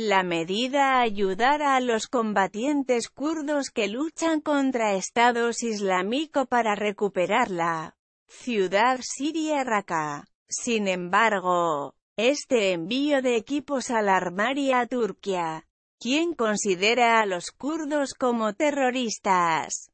La medida ayudará a los combatientes kurdos que luchan contra estados islámico para recuperar la ciudad siria Raqqa. Sin embargo, este envío de equipos alarmaría a Turquía, quien considera a los kurdos como terroristas.